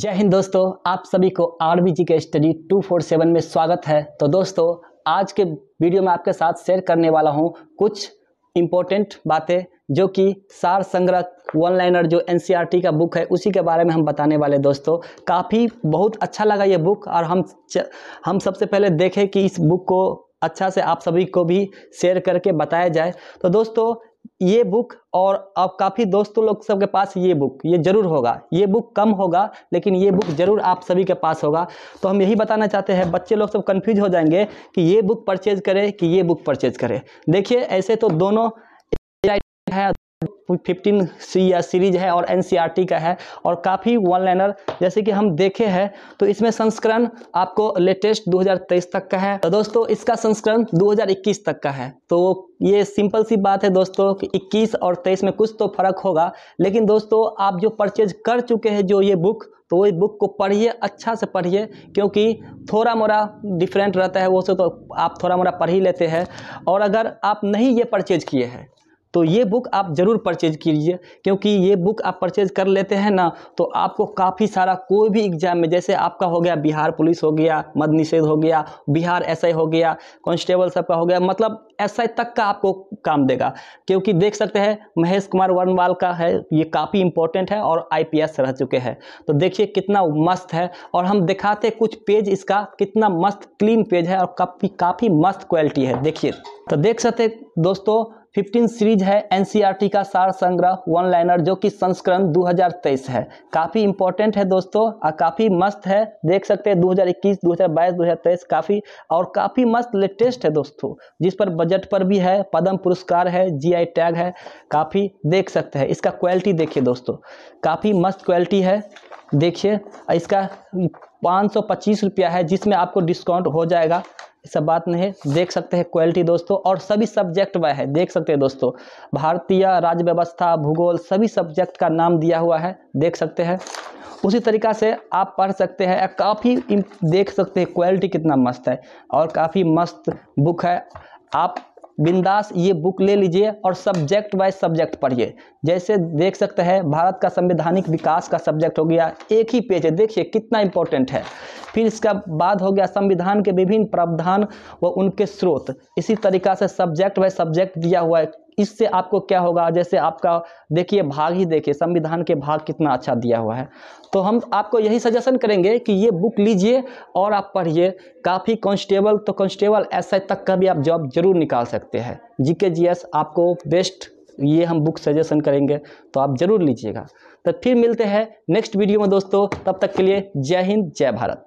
जय हिंद दोस्तों आप सभी को आर जी के स्टडी 247 में स्वागत है तो दोस्तों आज के वीडियो में आपके साथ शेयर करने वाला हूं कुछ इम्पोर्टेंट बातें जो कि सार संग्रह वन लाइनर जो एन e का बुक है उसी के बारे में हम बताने वाले दोस्तों काफ़ी बहुत अच्छा लगा ये बुक और हम हम सबसे पहले देखें कि इस बुक को अच्छा से आप सभी को भी शेयर करके बताया जाए तो दोस्तों ये बुक और आप काफ़ी दोस्तों लोग सबके पास ये बुक ये ज़रूर होगा ये बुक कम होगा लेकिन ये बुक ज़रूर आप सभी के पास होगा तो हम यही बताना चाहते हैं बच्चे लोग सब कंफ्यूज हो जाएंगे कि ये बुक परचेज़ करें कि ये बुक परचेज़ करें देखिए ऐसे तो दोनों फिफ्टीन सी या सीरीज है और एन e का है और काफ़ी वन लाइनर जैसे कि हम देखे हैं तो इसमें संस्करण आपको लेटेस्ट 2023 तक का है तो दोस्तों इसका संस्करण 2021 तक का है तो ये सिंपल सी बात है दोस्तों कि 21 और 23 में कुछ तो फर्क होगा लेकिन दोस्तों आप जो परचेज कर चुके हैं जो ये बुक तो वो बुक को पढ़िए अच्छा से पढ़िए क्योंकि थोड़ा मोरा डिफरेंट रहता है वो से तो आप थोड़ा मोड़ा पढ़ ही लेते हैं और अगर आप नहीं ये परचेज किए हैं तो ये बुक आप ज़रूर परचेज कीजिए क्योंकि ये बुक आप परचेज कर लेते हैं ना तो आपको काफ़ी सारा कोई भी एग्ज़ाम में जैसे आपका हो गया बिहार पुलिस हो गया मद निषेध हो गया बिहार एसआई हो गया कांस्टेबल सब का हो गया मतलब एसआई तक का आपको काम देगा क्योंकि देख सकते हैं महेश कुमार वर्णवाल का है ये काफ़ी इंपॉर्टेंट है और आई रह चुके हैं तो देखिए कितना मस्त है और हम दिखाते कुछ पेज इसका कितना मस्त क्लीन पेज है और काफ़ी काफ़ी मस्त क्वालिटी है देखिए तो देख सकते दोस्तों 15 सीरीज है एनसीईआरटी e का सार संग्रह वन लाइनर जो कि संस्करण 2023 है काफ़ी इंपॉर्टेंट है दोस्तों और काफ़ी मस्त है देख सकते हैं 2021 2022 2023 काफ़ी और काफ़ी मस्त लेटेस्ट है दोस्तों जिस पर बजट पर भी है पद्म पुरस्कार है जीआई टैग है काफ़ी देख सकते हैं इसका क्वालिटी देखिए दोस्तों काफ़ी मस्त क्वालिटी है देखिए इसका पाँच रुपया है जिसमें आपको डिस्काउंट हो जाएगा सब बात नहीं है देख सकते हैं क्वालिटी दोस्तों और सभी सब्जेक्ट वह है देख सकते हैं दोस्तों भारतीय राज्य व्यवस्था भूगोल सभी सब्जेक्ट का नाम दिया हुआ है देख सकते हैं उसी तरीका से आप पढ़ सकते हैं काफ़ी देख सकते हैं क्वालिटी कितना मस्त है और काफ़ी मस्त बुक है आप बिंदास ये बुक ले लीजिए और सब्जेक्ट वाइज सब्जेक्ट पढ़िए जैसे देख सकते हैं भारत का संवैधानिक विकास का सब्जेक्ट हो गया एक ही पेज है देखिए कितना इंपॉर्टेंट है फिर इसका बाद हो गया संविधान के विभिन्न प्रावधान व उनके स्रोत इसी तरीका से सब्जेक्ट वाइज सब्जेक्ट दिया हुआ है इससे आपको क्या होगा जैसे आपका देखिए भाग ही देखिए संविधान के भाग कितना अच्छा दिया हुआ है तो हम आपको यही सजेशन करेंगे कि ये बुक लीजिए और आप पढ़िए काफ़ी कांस्टेबल तो कांस्टेबल एस तक का भी आप जॉब जरूर निकाल सकते हैं जी आपको बेस्ट ये हम बुक सजेशन करेंगे तो आप ज़रूर लीजिएगा तो फिर मिलते हैं नेक्स्ट वीडियो में दोस्तों तब तक के लिए जय हिंद जय भारत